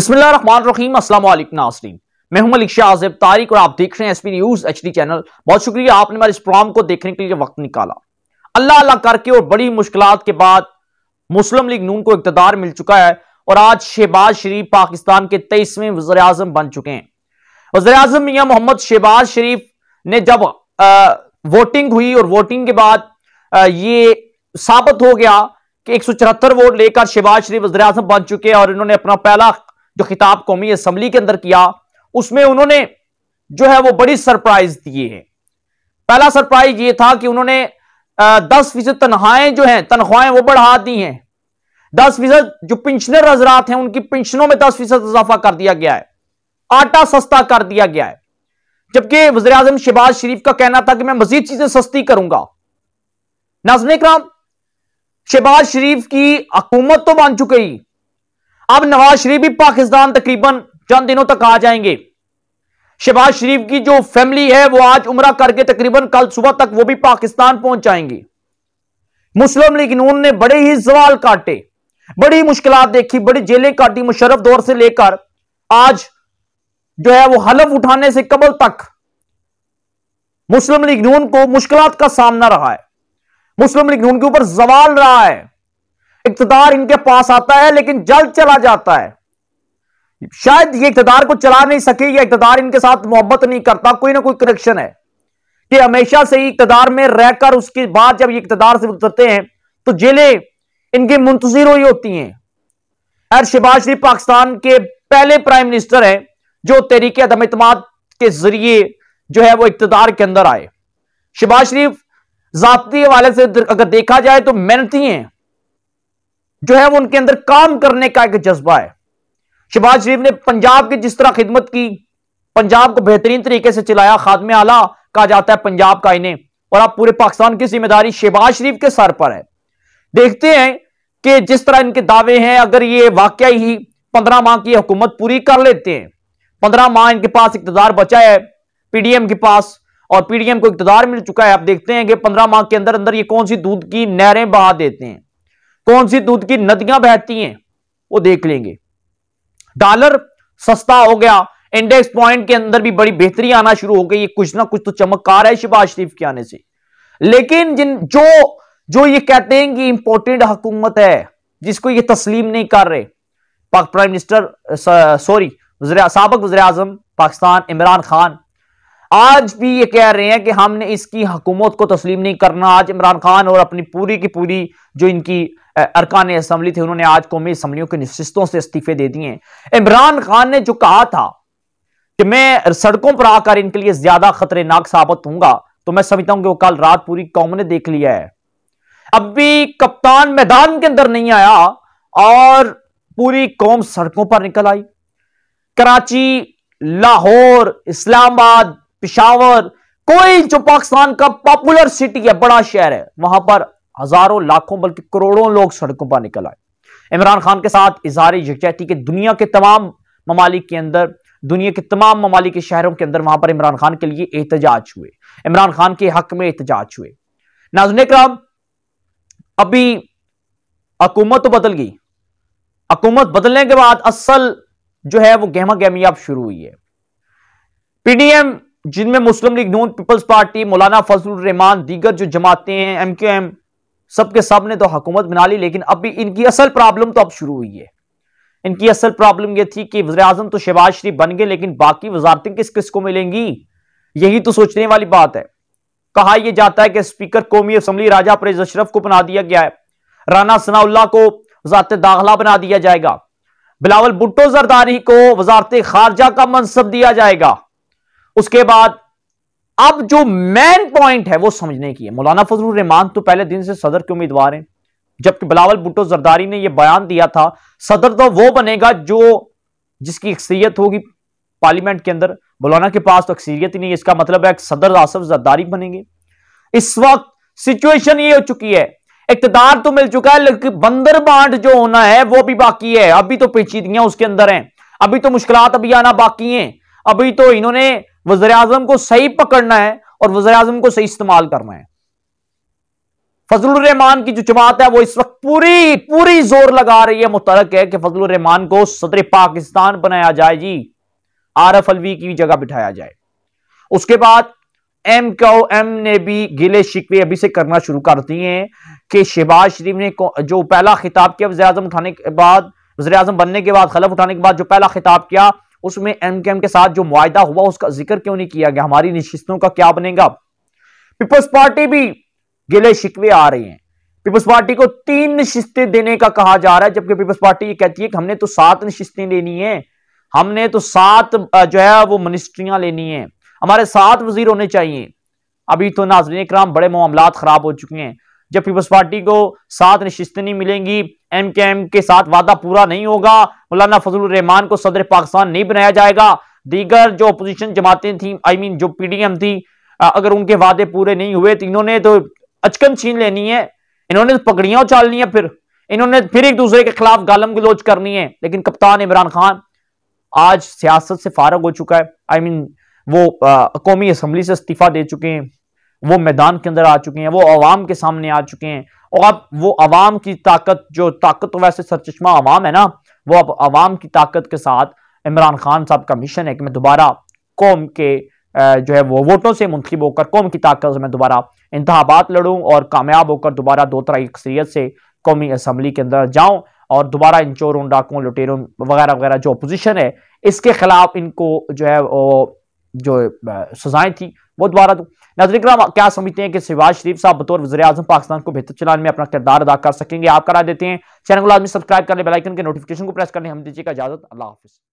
बिस्मिल्लाम नासरीन मैं हूं मलिक आजिब तारिक और आप देख रहे हैं एसपी न्यूज एचडी चैनल बहुत शुक्रिया आपने हमारे इस प्रोग्राम को देखने के लिए वक्त निकाला अल्लाह अल्लाह करके और बड़ी मुश्किल के बाद मुस्लिम लीग नून को इकतदार मिल चुका है और आज शहबाज शरीफ पाकिस्तान के तेईसवें वजर अजम बन चुके हैं वजर अजम मियाँ मोहम्मद शहबाज शरीफ ने जब आ, वोटिंग हुई और वोटिंग के बाद आ, ये साबित हो गया कि एक वोट लेकर शहबाज शरीफ वजर अजम बन चुके हैं और इन्होंने अपना पहला जो खिताब कौमी असम्बली के अंदर किया उसमें उन्होंने जो है वो बड़ी सरप्राइज दिए हैं पहला सरप्राइज ये था कि उन्होंने दस फीसद तनख्वाहें जो हैं तनख्वाहें वो बढ़ा दी हैं दस फीसद जो पिंशनर हजरात हैं उनकी पिंशनों में दस फीसद इजाफा कर दिया गया है आटा सस्ता कर दिया गया है जबकि वजी अजम शहबाज शरीफ का कहना था कि मैं मजीद चीजें सस्ती करूंगा नाजमिक राम शहबाज शरीफ की हकूमत तो बन चुकी अब नवाज शरीफ भी पाकिस्तान तकरीबन चंद दिनों तक आ जाएंगे शहबाज शरीफ की जो फैमिली है वो आज उम्र करके तकरीबन कल सुबह तक वो भी पाकिस्तान पहुंच जाएंगे मुस्लिम लीग नून ने बड़े ही सवाल काटे बड़ी मुश्किल देखी बड़ी जेलें काटी मुशरफ दौर से लेकर आज जो है वो हलफ उठाने से कबल तक मुस्लिम लीग नून को मुश्किल का सामना रहा है मुस्लिम लीग नून के ऊपर सवाल रहा है इकतदार इनके पास आता है लेकिन जल्द चला जाता है शायद ये इकतदार को चला नहीं सके या इकतदार इनके साथ मोहब्बत नहीं करता कोई ना कोई कनेक्शन है कि हमेशा से ही इकतदार में रहकर उसके बाद जब ये इकतदार से उतरते हैं तो जेलें इनके मुंतजर ही होती हैं अर शबाज शरीफ पाकिस्तान के पहले प्राइम मिनिस्टर हैं जो तहरीक अदम के जरिए जो है वो इकतदार के अंदर आए शिबाज शरीफ जबती हवाले से अगर देखा जाए तो मेहनती हैं जो है वो उनके अंदर काम करने का एक जज्बा है शहबाज शरीफ ने पंजाब की जिस तरह खिदमत की पंजाब को बेहतरीन तरीके से चलाया खादम आला कहा जाता है पंजाब का इन्हें और आप पूरे पाकिस्तान की जिम्मेदारी शहबाज शरीफ के सर पर है देखते हैं कि जिस तरह इनके दावे हैं अगर ये वाकई ही पंद्रह माह की हुकूमत पूरी कर लेते हैं पंद्रह माह इनके पास इकतदार बचा है पीडीएम के पास और पीडीएम को इकतदार मिल चुका है आप देखते हैं कि पंद्रह माह के अंदर अंदर ये कौन सी दूध की नहरें बहा देते हैं कौन सी दूध की नदियां बहती हैं वो देख लेंगे डॉलर सस्ता हो गया इंडेक्स पॉइंट के अंदर भी बड़ी बेहतरी आना शुरू हो गई कुछ ना कुछ तो चमत्कार है शिबाज शरीफ के आने से लेकिन जिन जो जो ये कहते हैं कि इंपॉर्टेंट हुकूमत है जिसको ये तस्लीम नहीं कर रहे प्राइम मिनिस्टर सॉरी सबक वजर आजम पाकिस्तान इमरान खान आज भी ये कह रहे हैं कि हमने इसकी हुकूमत को तस्लीम नहीं करना आज इमरान खान और अपनी पूरी की पूरी जो इनकी अरकान असम्बली थे उन्होंने आज कौमी असम्बलियों की नशस्तों से इस्तीफे दे दिए इमरान खान ने जो कहा था कि मैं सड़कों पर आकर इनके लिए ज्यादा खतरनाक साबित हूंगा तो मैं समझता हूं कि वो कल रात पूरी कौम ने देख लिया है अब भी कप्तान मैदान के अंदर नहीं आया और पूरी कौम सड़कों पर निकल आई कराची लाहौर इस्लामाबाद पिशावर कोई जो पाकिस्तान का पॉपुलर सिटी है बड़ा शहर है वहां पर हजारों लाखों बल्कि करोड़ों लोग सड़कों पर निकल आए इमरान खान के साथ इजहार यकजहती के दुनिया के तमाम ममालिक के अंदर दुनिया के तमाम ममालिक के शहरों के अंदर वहां पर इमरान खान के लिए एहतजाज हुए इमरान खान के हक में एहतजाज हुए नाजुन कराम अभी हकूमत तो बदल गई हकूमत बदलने के बाद असल जो है वो गहमा गहमी अब शुरू हुई है पीडीएम जिनमें Muslim League Noon Peoples Party मौलाना फजल रहमान दीगर जो जमाते हैं एम क्यू एम सबके सामने तो हुकूमत बना ली लेकिन अभी इनकी असल प्रॉब्लम तो अब शुरू हुई है इनकी असल प्रॉब्लम यह थी कि वजे अजम तो शहबाज शरीफ बन गए लेकिन बाकी वजारतें किस किस को मिलेंगी यही तो सोचने वाली बात है कहा यह जाता है कि स्पीकर कौमी असम्बली राजा परेज अशरफ को बना दिया गया है राना सनाउल्ला को वजारत दाखिला बना दिया जाएगा बिलावल भुट्टो जरदारी को वजारत खारजा का मनसब दिया जाएगा उसके बाद अब जो मेन पॉइंट है वो समझने की है मौलाना फजल रहमान तो पहले दिन से सदर के उम्मीदवार हैं जबकि बिलावल भुट्टो जरदारी ने यह बयान दिया था सदर तो वो बनेगा जो जिसकी अक्सरियत होगी पार्लियामेंट के अंदर मौलाना के पास तो अक्सरियत ही नहीं इसका मतलब है सदर आसफ जरदारी बनेंगे इस वक्त सिचुएशन ये हो चुकी है इकतदार तो मिल चुका है लेकिन बंदर बांट जो होना है वो भी बाकी है अभी तो पेचीदगियां उसके अंदर हैं अभी तो मुश्किल अभी आना बाकी हैं अभी तो इन्होंने वजर अजम को सही पकड़ना है और वजर आजम को सही इस्तेमाल करना है फजलरहमान की जो जमात है वो इस वक्त पूरी पूरी जोर लगा रही है मुतरक है कि फजल रहमान को सदर पाकिस्तान बनाया जाए जी आरफ अलवी की जगह बिठाया जाए उसके बाद एम क्यू एम ने भी गिले शिकवे अभी से करना शुरू कर दिए हैं कि शहबाज शरीफ ने जो पहला खिताब किया आजम उठाने के बाद आजम बनने के बाद खलफ उठाने के बाद जो पहला खिताब किया उसमें एम के एम के साथ जो मुआदा हुआ उसका जिक्र क्यों नहीं किया गया हमारी नशिस्तों का क्या बनेगा पीपल्स पार्टी भी गिले शिकवे आ रहे हैं पीपल्स पार्टी को तीन नशिस्तें देने का कहा जा रहा है जबकि पीपल्स पार्टी ये कहती है कि हमने तो सात नशिस्तें लेनी है हमने तो सात जो है वो मिनिस्ट्रियां लेनी है हमारे सात वजीर होने चाहिए अभी तो नाजरीन कराम बड़े मामला खराब हो चुके हैं जब पीपल्स पार्टी को सात निश्चित नहीं मिलेंगी एम के एम के साथ वादा पूरा नहीं होगा मौलाना फजल रहमान को सदर पाकिस्तान नहीं बनाया जाएगा दीगर जो अपोजिशन जमातें थी आई मीन मीन पी जो पीडीएम थी अगर उनके वादे पूरे नहीं हुए तो इन्होंने तो अचकन छीन लेनी है इन्होंने तो पकड़ियां उछालनी है फिर इन्होंने फिर एक दूसरे के खिलाफ गालम गलोच करनी है लेकिन कप्तान इमरान खान आज सियासत से फारग हो चुका है आई I मीन mean, वो आ, कौमी असम्बली से इस्तीफा दे चुके हैं वो मैदान के अंदर आ चुके हैं वो आवाम के सामने आ चुके हैं और अब वो आवाम की ताकत जो ताकत तो वैसे सरचमा आवाम है ना वो अब आवाम की ताकत के साथ इमरान खान साहब का मिशन है कि मैं दोबारा कौम के जो है वो वोटों से मुंतब होकर कौम की ताकत से मैं दोबारा इंतबात लड़ूँ और कामयाब होकर दोबारा दो तरह अक्सरीत से कौमी असम्बली के अंदर जाऊँ और दोबारा इन चोरों डाकों लुटेरों वगैरह वगैरह जो अपोजिशन है इसके खिलाफ इनको जो है वो जो सजाएं थी वो दोबारा दूँ नजर नाजरिक क्या समझते हैं कि शिवाज शरीफ साहब बतौर वजे अजम पाकिस्तान को बेहतर चलाने में अपना किरदार अदा कर सकेंगे आप करा देते हैं चैनल को आदमी सब्सक्राइब कर ले बेलाइकन के नोटिफिकेशन को प्रेस करने हम दीजिएगा इजाजत अल्लाह हाफिज़